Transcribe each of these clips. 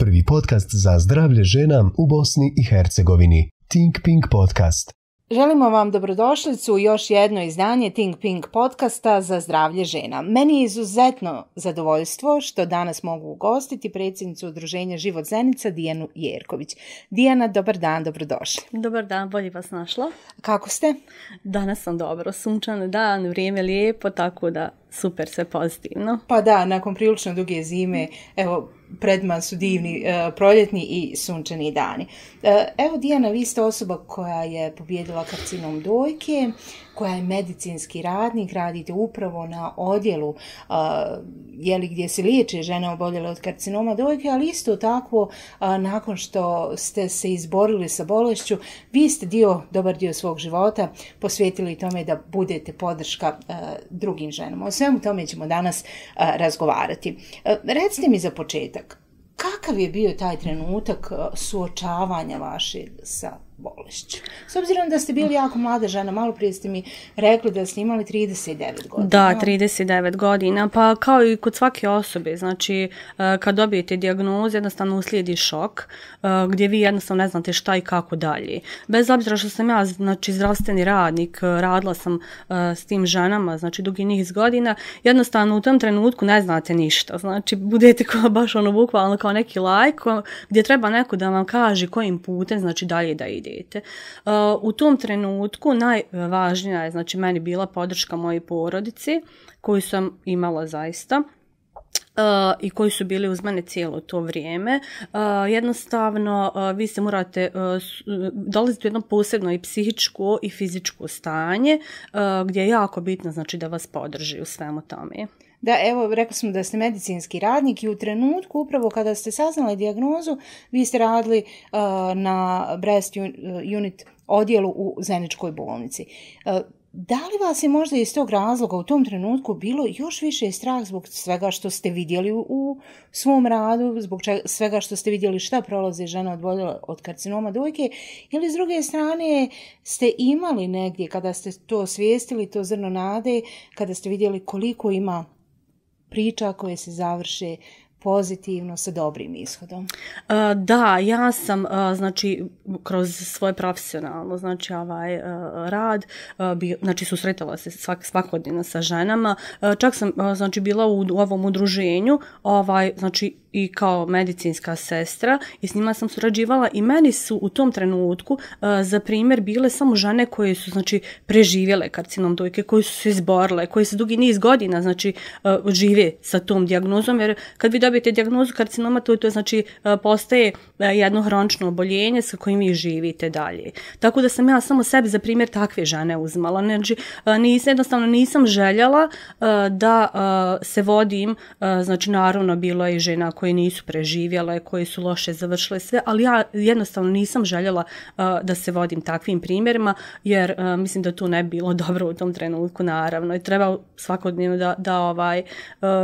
prvi podcast za zdravlje žena u Bosni i Hercegovini, Think Pink Podcast. Želimo vam dobrodošlicu u još jedno izdanje Think Pink podcasta za zdravlje žena. Meni je izuzetno zadovoljstvo što danas mogu ugostiti predsjednicu udruženja Život Zenica Dijanu Jerković. Dijana, dobar dan, dobrodošli. Dobar dan, bolje vas našla. Kako ste? Danas sam dobro, sunčan dan, vrijeme lijepo, tako da super sve pozitivno. Pa da, nakon prilično duge zime, evo, predman su divni e, proljetni i sunčani dani. E, evo, Dijana, vi ste osoba koja je pobjedila karcinom dojke koja je medicinski radnik, radite upravo na odjelu a, jeli, gdje se liječe žene oboljele od karcinoma dojke, ali isto tako a, nakon što ste se izborili sa bolešću, vi ste dio, dobar dio svog života posvetili tome da budete podrška a, drugim ženama. O svemu tome ćemo danas a, razgovarati. A, recite mi za početak, kakav je bio taj trenutak suočavanja vaše sa Golišić. S obzirom da ste bili jako mlada žena, malo prije ste mi rekli da ste imali 39 godina. Da, 39 godina. Pa kao i kod svake osobe, znači e, kad dobijete diagnozu, jednostavno uslijedi šok e, gdje vi jednostavno ne znate šta i kako dalje. Bez obzira što sam ja znači, zdravstveni radnik, e, radila sam s tim ženama, znači dugi niz godina, jednostavno u tom trenutku ne znate ništa. Znači budete kao baš ono bukvalno kao neki lajko gdje treba neko da vam kaže kojim putem znači dalje da idete dete. Uh, u tom trenutku najvažnija je znači meni bila podrška moje porodice koju sam imala zaista uh, i koji su bili uz mene cijelo to vrijeme. Uh, jednostavno, vi se morate dolaziti u jedno posebno i psihičko i fizičko stanje gdje je jako bitno znači, da vas podrži u svemu tome da evo rekli smo da ste medicinski radnik i u trenutku upravo kada ste saznali diagnozu vi ste radili uh, na Breast uh, Unit odjelu u Zeničkoj bolnici. Uh, da li vas je možda iz tog razloga u tom trenutku bilo još više strah zbog svega što ste vidjeli u svom radu, zbog čega, svega što ste vidjeli šta prolaze žena od od karcinoma dojke, ili s druge strane ste imali negdje kada ste to svijestili, to zrno nade, kada ste vidjeli koliko ima priča koje se završe pozitivno sa dobrim ishodom. Da, ja sam znači kroz svoje profesionalno znači ovaj rad bi znači susretala se svak svakodnevno sa ženama. Čak sam znači bila u, u ovom udruženju, ovaj znači i kao medicinska sestra i s njima sam surađivala i meni su u tom trenutku uh, za primjer bile samo žene koje su znači preživjele karcinom dojke, koje su se izborile, koje su dugi niz godina znači uh, žive sa tom dijagnozom jer kad vi dobijete dijagnozu karcinoma to, to znači uh, postaje uh, jedno hronično oboljenje sa kojim vi živite dalje. Tako da sam ja samo sebi za primjer takve žene uzmala. Znači uh, nis, jednostavno nisam željela uh, da uh, se vodim, uh, znači naravno bilo je žena koje nisu preživjele, koje su loše završile sve, ali ja jednostavno nisam željela uh, da se vodim takvim primjerima, jer uh, mislim da to ne bilo dobro u tom trenutku, naravno. I treba svakodnevno da, da, ovaj, uh,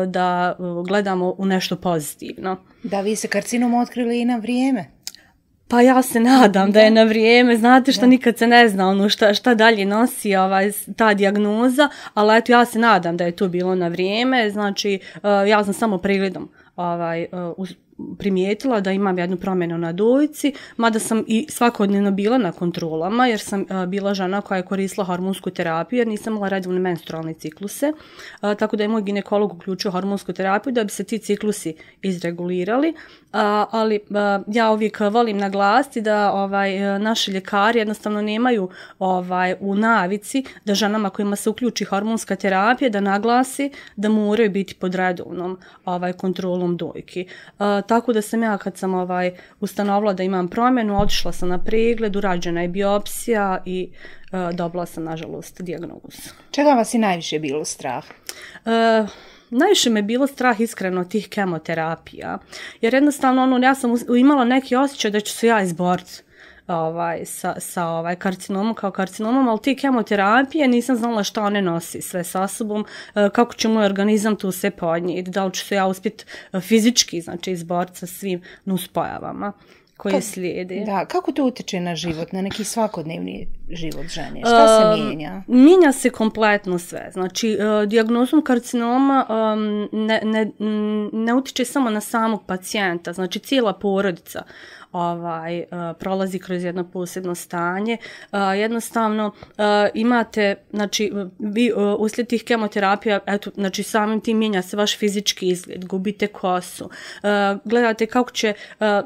da gledamo u nešto pozitivno. Da vi se karcinom otkrili i na vrijeme? Pa ja se nadam da je na vrijeme, znate što nikad se ne zna ono šta, šta dalje nosi ovaj, ta diagnoza, ali eto ja se nadam da je to bilo na vrijeme, znači ja sam samo pregledom ovaj, uh, primijetila da imam jednu promjenu na dojci, mada sam i svakodnevno bila na kontrolama jer sam a, e, bila žena koja je koristila hormonsku terapiju jer nisam imala redovne menstrualne cikluse. A, tako da je moj ginekolog uključio hormonsku terapiju da bi se ti ciklusi izregulirali. A, ali a, ja uvijek volim naglasiti da ovaj e, naši ljekari jednostavno nemaju ovaj u navici da ženama kojima se uključi hormonska terapija da naglasi da moraju biti pod redovnom ovaj kontrolom dojki. A, tako da sam ja kad sam ovaj ustanovila da imam promjenu, odšla sam na pregled, urađena je biopsija i e, dobila sam nažalost dijagnoz. Čega vas je najviše bilo strah? E, Najviše me bilo strah iskreno tih kemoterapija, jer jednostavno ono, ja sam imala neki osjećaj da ću se ja izboriti ovaj, sa, sa ovaj, karcinomom kao karcinomom, ali ti kemoterapije nisam znala šta one nosi sve sa sobom, e, kako će moj organizam tu sve podnijeti, da li ću se ja uspjeti e, fizički znači, izboriti sa svim nuspojavama koje Ka slijede. Da, kako to utječe na život, na neki svakodnevni život žene? Šta uh, se e, mijenja? Mijenja se kompletno sve. Znači, uh, diagnozom karcinoma um, ne, ne, ne utječe samo na samog pacijenta, znači cijela porodica ovaj e, prolazi kroz jedno posebno stanje. E, jednostavno e, imate znači vi uh, uslijed tih kemoterapija eto znači samim tim mijenja se vaš fizički izgled, gubite kosu. gledate kako će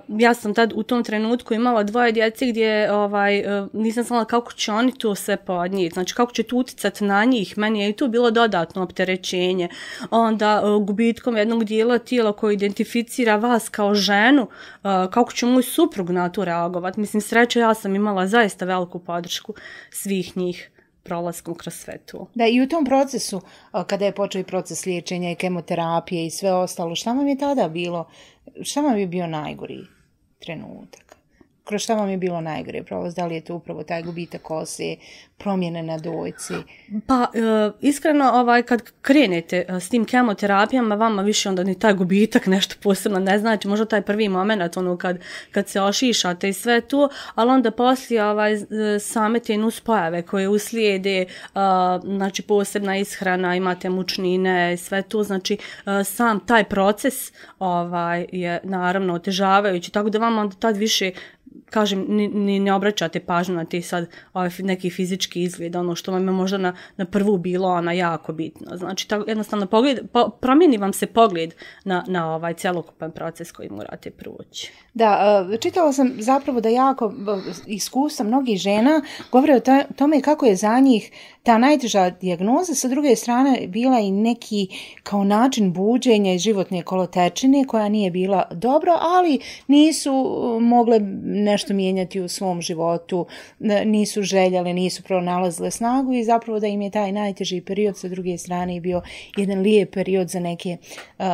ja sam tad u tom trenutku imala dvoje djece gdje ovaj nisam znala kako će oni to sve podnijeti. Znači kako će to uticati na njih. Meni je i to bilo dodatno opterećenje. Onda gubitkom jednog dijela tijela koji identificira vas kao ženu, kako će moj su suprug na to reagovat. Mislim, sreće, ja sam imala zaista veliku podršku svih njih prolaskom kroz sve to. Da, i u tom procesu, kada je počeo i proces liječenja i kemoterapije i sve ostalo, šta vam je tada bilo, šta vam je bio najgori trenutak? kroz šta vam je bilo najgore provoz? Da li je to upravo taj gubitak kose, promjene na dojci? Pa, e, iskreno, ovaj, kad krenete e, s tim kemoterapijama, vama više onda ni taj gubitak nešto posebno ne znači. Možda taj prvi moment, ono, kad, kad se ošišate i sve to, ali onda poslije ovaj, e, same te nuspojave koje uslijede, e, znači posebna ishrana, imate mučnine, sve to, znači e, sam taj proces ovaj, je naravno otežavajući, tako da vam onda tad više kažem, ni, ni ne obraćate pažnju na te sad ovaj, neki fizički izgled, ono što vam je možda na, na prvu bilo ona jako bitno. Znači, tako, jednostavno, pogled, po, promijeni vam se pogled na, na ovaj celokupan proces koji morate proći. Da, e, čitala sam zapravo da jako iskustva mnogih žena govore o tome kako je za njih ta najteža dijagnoza, sa druge strane bila i neki kao način buđenja i životne kolotečine koja nije bila dobro, ali nisu e, mogle ne nešto mijenjati u svom životu, nisu željeli, nisu pronalazile snagu i zapravo da im je taj najteži period sa druge strane bio jedan lijep period za neke uh,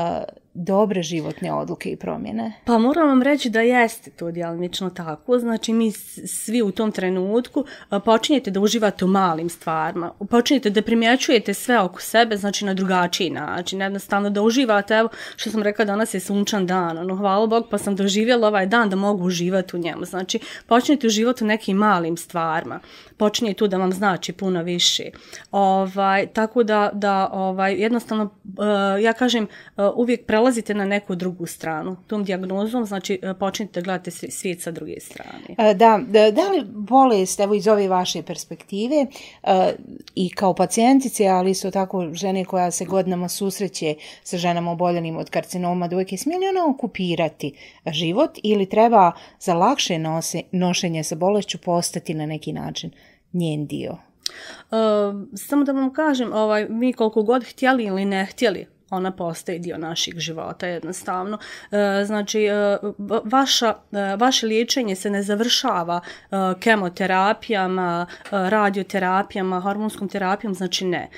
dobre životne odluke i promjene? Pa moram vam reći da jeste to djelomično tako. Znači mi svi u tom trenutku počinjete da uživate u malim stvarima. Počinjete da primjećujete sve oko sebe znači na drugačiji način. Jednostavno da uživate, evo što sam rekla danas je sunčan dan. Ono, hvala Bog pa sam doživjela ovaj dan da mogu uživati u njemu. Znači počinjete uživati u nekim malim stvarima. Počinje tu da vam znači puno više. Ovaj, tako da, da ovaj, jednostavno e, ja kažem e, uvijek prelazim prelazite na neku drugu stranu tom dijagnozom, znači e, počnite gledate svijet sa druge strane. E, da, da li bolest, evo iz ove vaše perspektive, e, i kao pacijentice, ali su tako žene koja se godinama susreće sa ženama oboljenim od karcinoma dojke, smije li ona okupirati život ili treba za lakše nose, nošenje sa bolešću postati na neki način njen dio? Uh, samo da vam kažem, ovaj, mi koliko god htjeli ili ne htjeli, ona postaje dio naših života jednostavno. E, znači, e, vaša, e, vaše liječenje se ne završava kemoterapijama, radioterapijama, hormonskom terapijom, znači ne.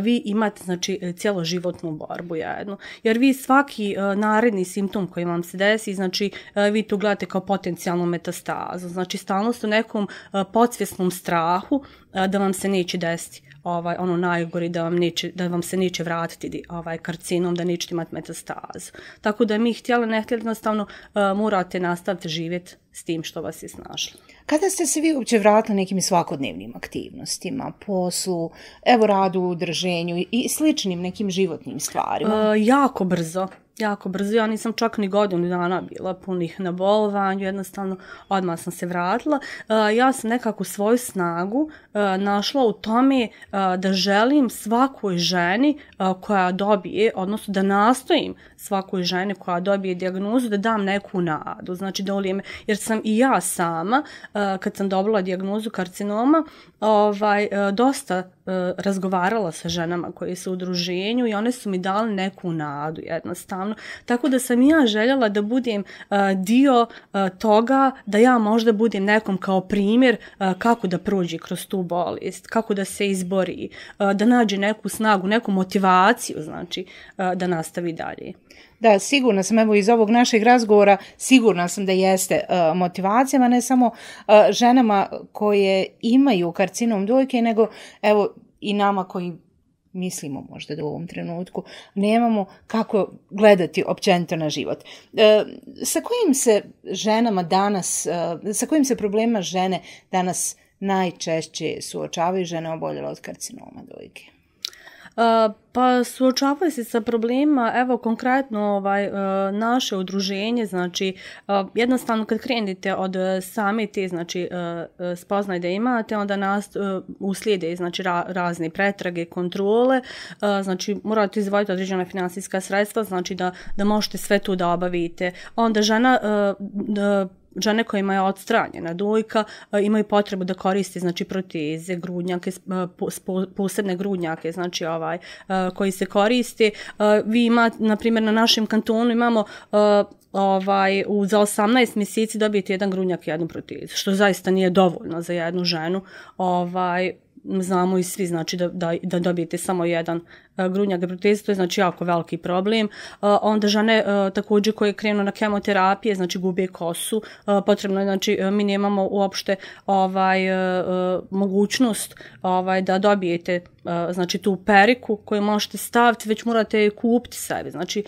Vi imate znači, cijelo životnu borbu jednu. Jer vi svaki naredni simptom koji vam se desi, znači vi to gledate kao potencijalnu metastazu. Znači, stalno ste u nekom podsvjesnom strahu da vam se neće desiti ovaj ono najgori da vam neće da vam se neće vratiti ovaj karcinom da nećete imati metastazu. Tako da mi htjela ne htjeli jednostavno uh, morate nastaviti živjeti s tim što vas je snašlo. Kada ste se vi uopće vratili nekim svakodnevnim aktivnostima, poslu, evo radu, udrženju i sličnim nekim životnim stvarima? Uh, jako brzo. Jako brzo. Ja nisam čak ni godinu dana bila punih na bolovanju. Jednostavno, odmah sam se vratila. E, ja sam nekako svoju snagu e, našla u tome da želim svakoj ženi koja dobije, odnosno da nastojim svakoj ženi koja dobije diagnozu, da dam neku nadu. Znači, da ulijem. Jer sam i ja sama e, kad sam dobila diagnozu karcinoma, ovaj e, dosta e, razgovarala sa ženama koje su u druženju i one su mi dali neku nadu jednostavno. Tako da sam ja željela da budem dio toga da ja možda budem nekom kao primjer kako da prođe kroz tu bolest, kako da se izbori, da nađe neku snagu, neku motivaciju, znači da nastavi dalje. Da, sigurna sam, evo iz ovog našeg razgovora, sigurna sam da jeste uh, motivacijama, ne samo uh, ženama koje imaju karcinom dojke, nego evo i nama koji mislimo možda da u ovom trenutku nemamo kako gledati općenito na život. E, sa kojim se ženama danas, e, sa kojim se problema žene danas najčešće suočavaju žene oboljela od karcinoma dojke? pa suočavaju se sa problema, evo konkretno ovaj uh, naše udruženje, znači uh, jednostavno kad krenete od uh, same te znači uh, spoznaje da imate, onda nas uh, uslijede znači ra razne pretrage, kontrole, uh, znači morate izvojiti određena finansijska sredstva, znači da, da možete sve to da obavite. Onda žena uh, uh, žene kojima je odstranjena dojka e, imaju potrebu da koriste znači proteze, grudnjake, e, posebne grudnjake, znači ovaj e, koji se koriste. Vi ima na primjer na našem kantonu imamo ovaj u za 18 mjeseci dobijete jedan grudnjak i jednu protezu, što zaista nije dovoljno za jednu ženu. Ovaj znamo i svi znači da da da dobijete samo jedan uh, E, grudnja gabriotezi, to je znači jako veliki problem. E, onda žene e, također koje krenu na kemoterapije, znači gube kosu, potrebno je, znači mi nemamo uopšte ovaj, mogućnost ovaj, da dobijete znači tu periku koju možete staviti, već morate je kupiti sebi. Znači,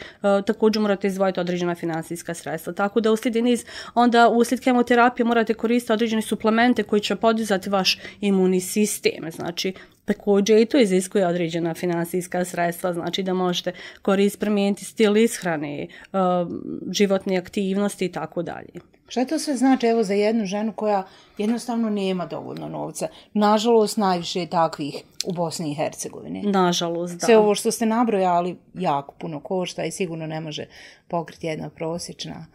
također morate izdvojiti određena financijska sredstva. Tako da uslijed niz, onda uslijed kemoterapije morate koristiti određene suplemente koji će podizati vaš imunni sistem. Znači, Također i to iziskuje određena finansijska sredstva, znači da možete korist promijeniti stil ishrane, e, životne aktivnosti i tako dalje. Šta to sve znači evo za jednu ženu koja jednostavno nema dovoljno novca? Nažalost, najviše je takvih u Bosni i Hercegovini. Nažalost, da. Sve ovo što ste nabrojali jako puno košta i sigurno ne može pokriti jedna prosječna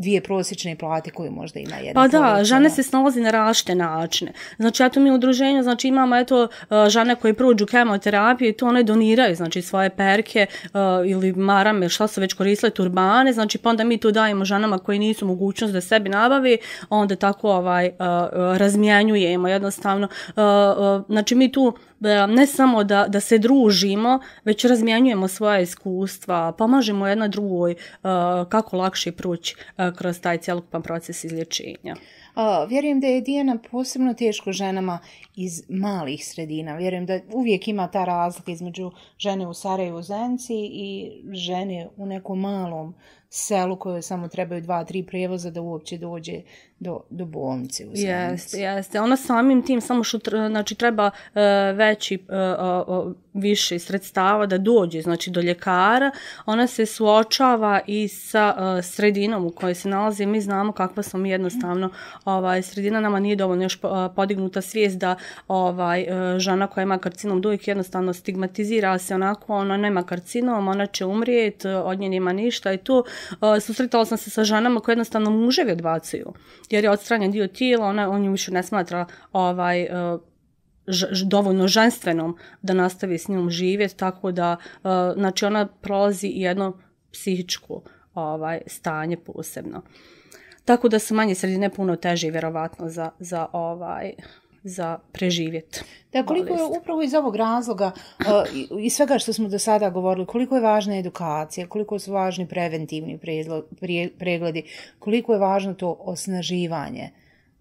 dvije prosječne plate koje možda ima jedna Pa da, poručena. žene se snalazi na rašte načine. Znači, eto mi u udruženju, znači imamo eto e, žene koje prođu kemoterapiju i to one doniraju, znači svoje perke uh, ili marame, šta su već koristile, turbane, znači pa onda mi to dajemo ženama koje nisu mogućnost da sebi nabavi, onda tako ovaj uh, razmjenjujemo jednostavno. Uh, uh, znači mi tu uh, ne samo da, da se družimo, već razmjenjujemo svoje iskustva, pomažemo jedna drugoj uh, kako lakše proći uh, kroz taj cijelokupan proces izlječenja. Vjerujem da je Dijana posebno teško ženama iz malih sredina. Vjerujem da uvijek ima ta razlika između žene u Sarajevu Zenci i žene u nekom malom selu koje samo trebaju dva, tri prijevoza da uopće dođe do, do bolnice u Jeste, jeste. Ona samim tim, samo što znači, treba uh, veći, uh, uh, više sredstava da dođe znači, do ljekara, ona se suočava i sa uh, sredinom u kojoj se nalazi. Mi znamo kakva smo mi jednostavno. Ovaj, sredina nama nije dovoljno još podignuta svijest da ovaj, žena koja ima karcinom dojk jednostavno stigmatizira se onako, ona nema karcinom, ona će umrijeti, od nje nima ništa i tu uh, susretala sam se sa ženama koje jednostavno muževi odbacuju jer je odstranjen dio tijela, ona, on ju više ne smatra ovaj, e, ž, ž, dovoljno ženstvenom da nastavi s njom živjeti, tako da e, znači ona prolazi jedno psihičko ovaj, stanje posebno. Tako da su manje sredine puno teže vjerovatno za, za ovaj, za preživjet. Da, koliko je upravo iz ovog razloga i svega što smo do sada govorili, koliko je važna edukacija, koliko su važni preventivni pregledi, koliko je važno to osnaživanje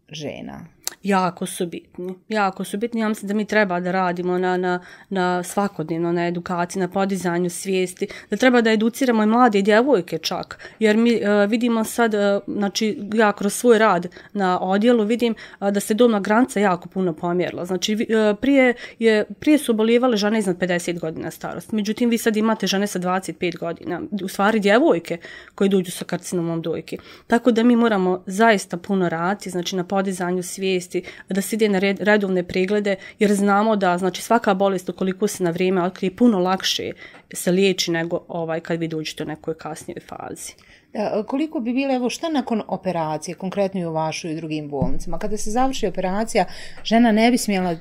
žena jako su bitni. Jako su bitni. Ja mislim da mi treba da radimo na, na, na svakodnevno, na edukaciji, na podizanju svijesti. Da treba da educiramo i mlade djevojke čak. Jer mi uh, vidimo sad, uh, znači ja kroz svoj rad na odjelu vidim uh, da se domna granca jako puno pomjerila. Znači uh, prije, je, prije su oboljevali žene iznad 50 godina starost. Međutim, vi sad imate žene sa 25 godina. U stvari djevojke koje dođu sa karcinomom dojke. Tako da mi moramo zaista puno raditi, znači na podizanju svijesti bolesti da se ide na redovne preglede jer znamo da znači svaka bolest ukoliko se na vrijeme otkrije puno lakše se liječi nego ovaj kad vi dođete u nekoj kasnijoj fazi. Da, koliko bi bilo, evo šta nakon operacije, konkretno i u vašoj i drugim bolnicama, kada se završi operacija, žena ne bi smjela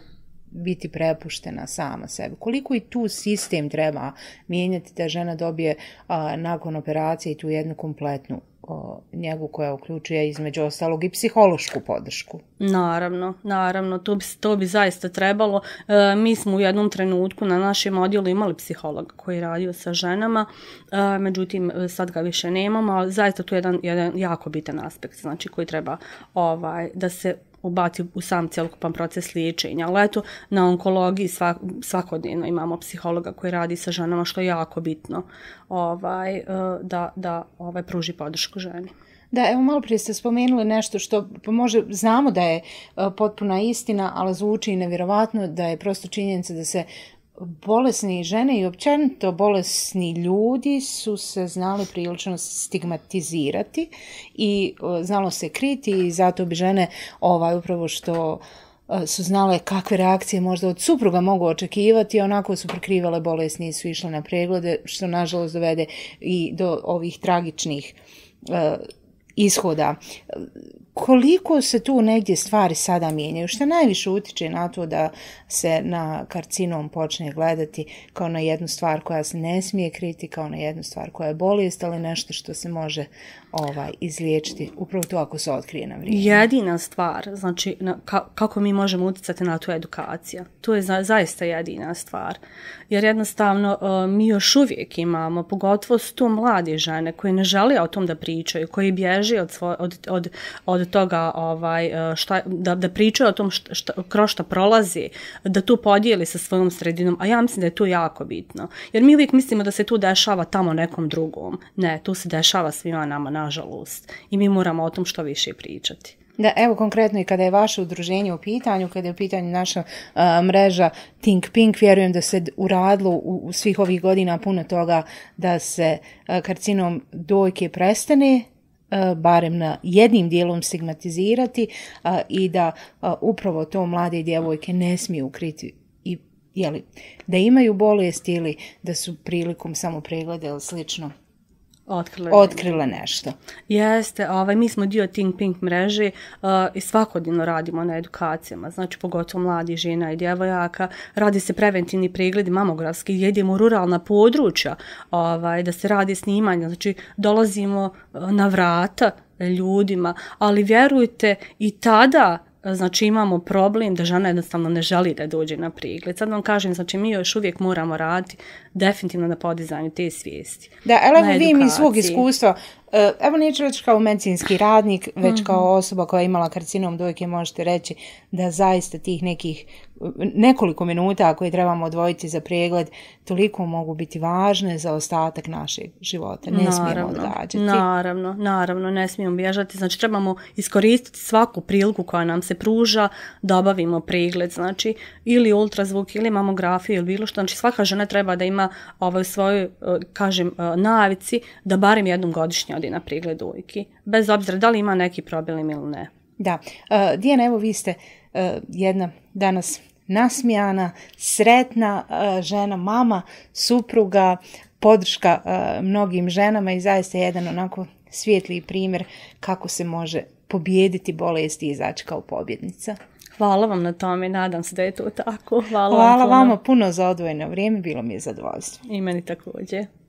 biti prepuštena sama sebi. Koliko i tu sistem treba mijenjati da žena dobije a, nakon operacije i tu jednu kompletnu o njegu koja uključuje između ostalog i psihološku podršku. Naravno, naravno, to bi, to bi zaista trebalo. E, mi smo u jednom trenutku na našem odjelu imali psiholog koji je radio sa ženama, e, međutim e, sad ga više nemamo, ali zaista to je jedan, jedan jako bitan aspekt znači, koji treba ovaj, da se ubaci u sam cijelokupan proces liječenja. Ali eto, na onkologiji svak, svakodnevno imamo psihologa koji radi sa ženama, što je jako bitno ovaj, e, da, da ovaj, pruži podršku ženi. Da, evo malo prije ste spomenuli nešto što pa može, znamo da je e, potpuna istina, ali zvuči i nevjerovatno da je prosto činjenica da se bolesni žene i općenito bolesni ljudi su se znali prilično stigmatizirati i e, znalo se kriti i zato bi žene ovaj upravo što e, su znale kakve reakcije možda od supruga mogu očekivati, onako su prekrivale bolesni i su išle na preglede, što nažalost dovede i do ovih tragičnih e, ishoda. Koliko se tu negdje stvari sada mijenjaju? Što najviše utiče na to da se na karcinom počne gledati kao na jednu stvar koja se ne smije kriti, kao na jednu stvar koja je bolest, ali nešto što se može ovaj, izliječiti upravo to ako se otkrije na vrijeme. Jedina stvar, znači na, ka, kako mi možemo uticati na tu edukacija, to je za, zaista jedina stvar. Jer jednostavno uh, mi još uvijek imamo, pogotovo s mlade žene koje ne žele o tom da pričaju, koji bježe od, svoj, od, od, od toga ovaj, e, šta, da, da pričaju o tom što krošta prolazi, da tu podijeli sa svojom sredinom, a ja mislim da je to jako bitno. Jer mi uvijek mislimo da se to dešava tamo nekom drugom. Ne, to se dešava svima nama, nažalost. I mi moramo o tom što više pričati. Da, evo konkretno i kada je vaše udruženje u pitanju, kada je u pitanju naša uh, mreža Think Pink, vjerujem da se uradilo u, u svih ovih godina puno toga da se uh, karcinom dojke prestane, barem na jednim dijelom stigmatizirati a, i da a, upravo to mlade djevojke ne smiju ukriti i jeli, da imaju bolest ili da su prilikom samo pregleda ili slično otkrila, otkrila nešto. Jeste, ovaj, mi smo dio Think Pink mreže uh, i svakodnevno radimo na edukacijama, znači pogotovo mladi žena i djevojaka. Radi se preventivni pregled mamografski, jedemo ruralna područja ovaj, da se radi snimanje, znači dolazimo uh, na vrata ljudima, ali vjerujte i tada znači imamo problem da žena jednostavno ne želi da dođe na prigled. Sad vam kažem, znači mi još uvijek moramo raditi definitivno na podizanju te svijesti. Da, ali vi mi iz svog iskustva, E, evo neću reći kao medicinski radnik, već mm -hmm. kao osoba koja je imala karcinom dojke možete reći da zaista tih nekih nekoliko minuta koje trebamo odvojiti za pregled toliko mogu biti važne za ostatak našeg života. Ne naravno, smijemo odgađati. Naravno, naravno, ne smijemo bježati. Znači trebamo iskoristiti svaku priliku koja nam se pruža da obavimo pregled. Znači ili ultrazvuk ili mamografiju ili bilo što. Znači svaka žena treba da ima ovaj svoj, e, kažem, e, navici da barem jednom godišnje odi na pregled dojki, bez obzira da li ima neki problem ili ne. Da. Uh, Dijana, evo vi ste uh, jedna danas nasmijana, sretna uh, žena, mama, supruga, podrška uh, mnogim ženama i zaista jedan onako svijetli primjer kako se može pobijediti bolest i izaći kao pobjednica. Hvala vam na tome, nadam se da je to tako. Hvala, Hvala vam puno. vama puno za odvojeno vrijeme, bilo mi je zadovoljstvo. I meni također.